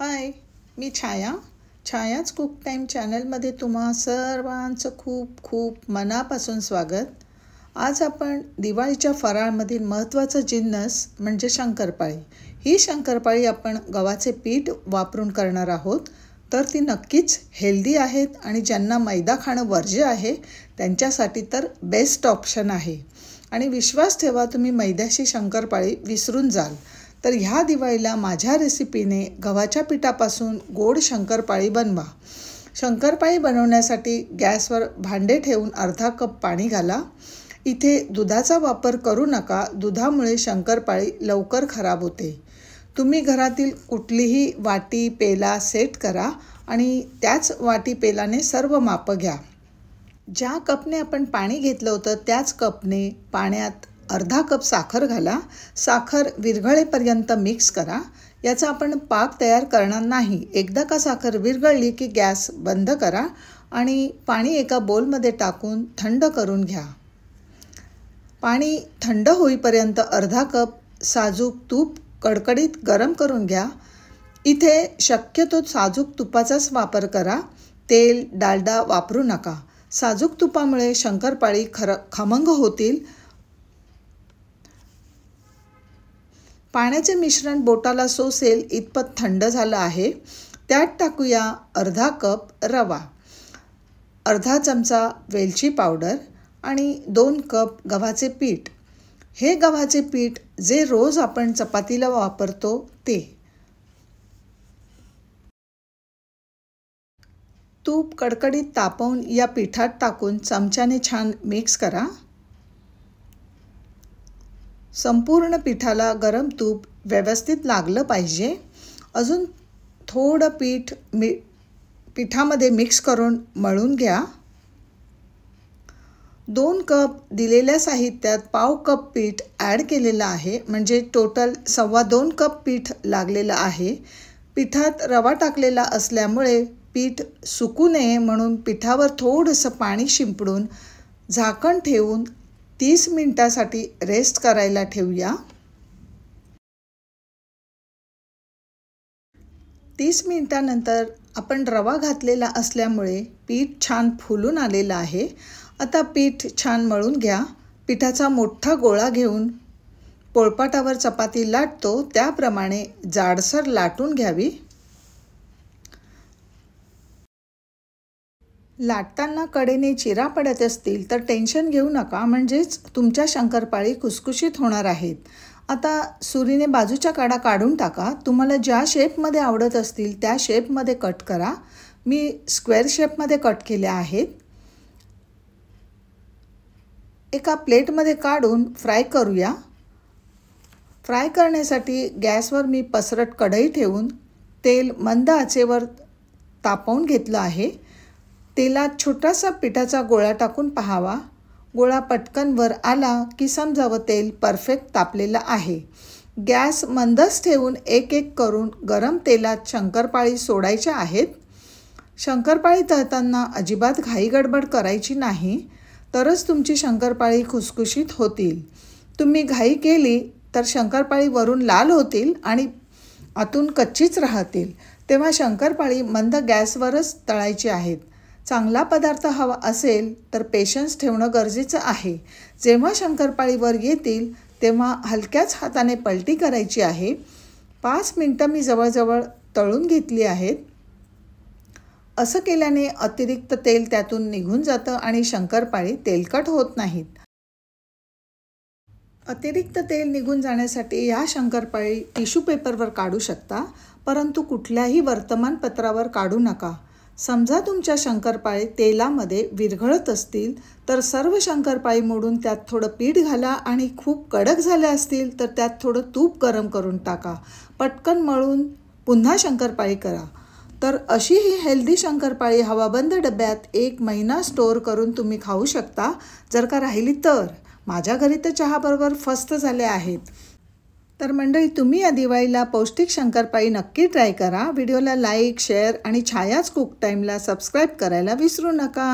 हाय मी छाया छायाच cook time चॅनलमध्ये तुम्हा सर्वांचं खूप खूप मनापासून स्वागत आज आपण दिवाळीच्या फराळमधील महत्त्वाचं जिन्नस म्हणजे शंकरपाळी ही शंकरपाळी आपण गव्हाचे पीठ वापरून करणार आहोत तर ती नक्कीच हेल्दी आहेत आणि ज्यांना मैदा खाणं वर्ज्य आहे त्यांच्यासाठी तर बेस्ट ऑप्शन आहे आणि विश्वास ठेवा तुम्ही मैद्याशी शंकरपाळी विसरून जाल तर ह्या दिवाळीला माझ्या रेसिपीने गव्हाच्या पिठापासून गोड शंकरपाळी बनवा शंकरपाळी बनवण्यासाठी गॅसवर भांडे ठेवून अर्धा कप पाणी घाला इथे दुधाचा वापर करू नका दुधामुळे शंकरपाळी लवकर खराब होते तुम्ही घरातील कुठलीही वाटी पेला सेट करा आणि त्याच वाटी पेलाने सर्व मापं घ्या ज्या कपने आपण पाणी घेतलं होतं त्याच कपने पाण्यात अर्धा कप साखर घाला साखर विरघळेपर्यंत मिक्स करा याचा आपण पाक तयार करणार नाही एकदा का साखर विरघळली की गॅस बंद करा आणि पाणी एका बोलमध्ये टाकून थंड करून घ्या पाणी थंड होईपर्यंत अर्धा कप साजूक तूप कडकडीत गरम करून घ्या इथे शक्यतो साजूक तुपाचाच वापर करा तेल डालडा वापरू नका साजूक तुपामुळे शंकरपाळी खर खमंग होतील पाण्याचे मिश्रण बोटाला सोसेल इतपत थंड झालं आहे त्यात टाकूया अर्धा कप रवा अर्धा चमचा वेलची पावडर आणि दोन कप गव्हाचे पीठ हे गव्हाचे पीठ जे रोज आपण चपातीला वापरतो ते तूप कडकडीत तापवून या पिठात टाकून चमच्याने छान मिक्स करा संपूर्ण पिठाला गरम तूप व्यवस्थित लागलं पाहिजे अजून थोडं पीठ मी पिठामध्ये मिक्स करून मळून घ्या दोन कप दिलेल्या साहित्यात पाव कप पीठ ॲड केलेलं आहे म्हणजे टोटल सव्वा दोन कप पीठ लागलेलं आहे पिठात रवा टाकलेला असल्यामुळे पीठ सुकू नये म्हणून पिठावर थोडंसं पाणी शिंपडून झाकण ठेवून तीस मिनटासाठी रेस्ट करायला ठेवूया तीस मिनटानंतर आपण रवा घातलेला असल्यामुळे पीठ छान फुलून आलेलं आहे आता पीठ छान मळून घ्या पिठाचा मोठा गोळा घेऊन पोळपाटावर चपाती लाटतो त्याप्रमाणे जाडसर लाटून घ्यावी लाटताना कडेने चिरा पडत असतील तर टेन्शन घेऊ नका म्हणजेच तुमच्या शंकरपाळी खुसखुशीत होणार आहेत आता सुरीने बाजूच्या काडा काढून टाका तुम्हाला ज्या शेपमध्ये आवडत असतील त्या शेपमध्ये कट करा मी स्क्वेअर शेपमध्ये कट केल्या आहेत एका प्लेटमध्ये काढून फ्राय करूया फ्राय करण्यासाठी गॅसवर मी पसरट कढई ठेवून तेल मंद आचेवर तापवून घेतलं आहे तेलात छोटासा पिठाचा गोळा टाकून पाहावा गोळा पटकन वर आला की समजावं तेल परफेक्ट तापलेलं आहे गॅस मंदच ठेवून एक एक करून गरम तेलात शंकरपाळी सोडायच्या आहेत शंकरपाळी तळताना अजिबात घाई गडबड करायची नाही तरच तुमची शंकरपाळी खुसखुशीत होतील तुम्ही घाई केली तर शंकरपाळी वरून लाल होतील आणि आतून कच्चीच राहतील तेव्हा शंकरपाळी मंद गॅसवरच तळायची आहेत चांगला पदार्थ हवा असेल तर पेशन्स ठेवणं गरजेचं आहे जेव्हा शंकरपाळीवर येतील तेव्हा हलक्याच हाताने पलटी करायची आहे पाच मिनटं मी जवळजवळ तळून घेतली आहेत असं केल्याने अतिरिक्त तेल त्यातून निघून जातं आणि शंकरपाळी तेलकट होत नाहीत अतिरिक्त तेल निघून जाण्यासाठी या शंकरपाळी टिश्यू पेपरवर काढू शकता परंतु कुठल्याही वर्तमानपत्रावर काढू नका समजा तुमच्या शंकरपाळी तेलामध्ये विरघळत असतील तर सर्व शंकरपाळी मोडून त्यात थोडं पीठ घाला आणि खूप कडक झाल्या असतील तर त्यात थोडं तूप गरम करून टाका पटकन मळून पुन्हा शंकरपाळी करा तर अशी ही हेल्दी शंकरपाळी हवाबंद डब्यात एक महिना स्टोअर करून तुम्ही खाऊ शकता जर का राहिली तर माझ्या घरी तर चहाबरोबर फस्त झाले आहेत तर मंडळी तुम्ही या दिवाळीला पौष्टिक शंकरपाळी नक्की ट्राय करा व्हिडिओला लाईक शेअर आणि छायाच कुक टाईमला सबस्क्राईब करायला विसरू नका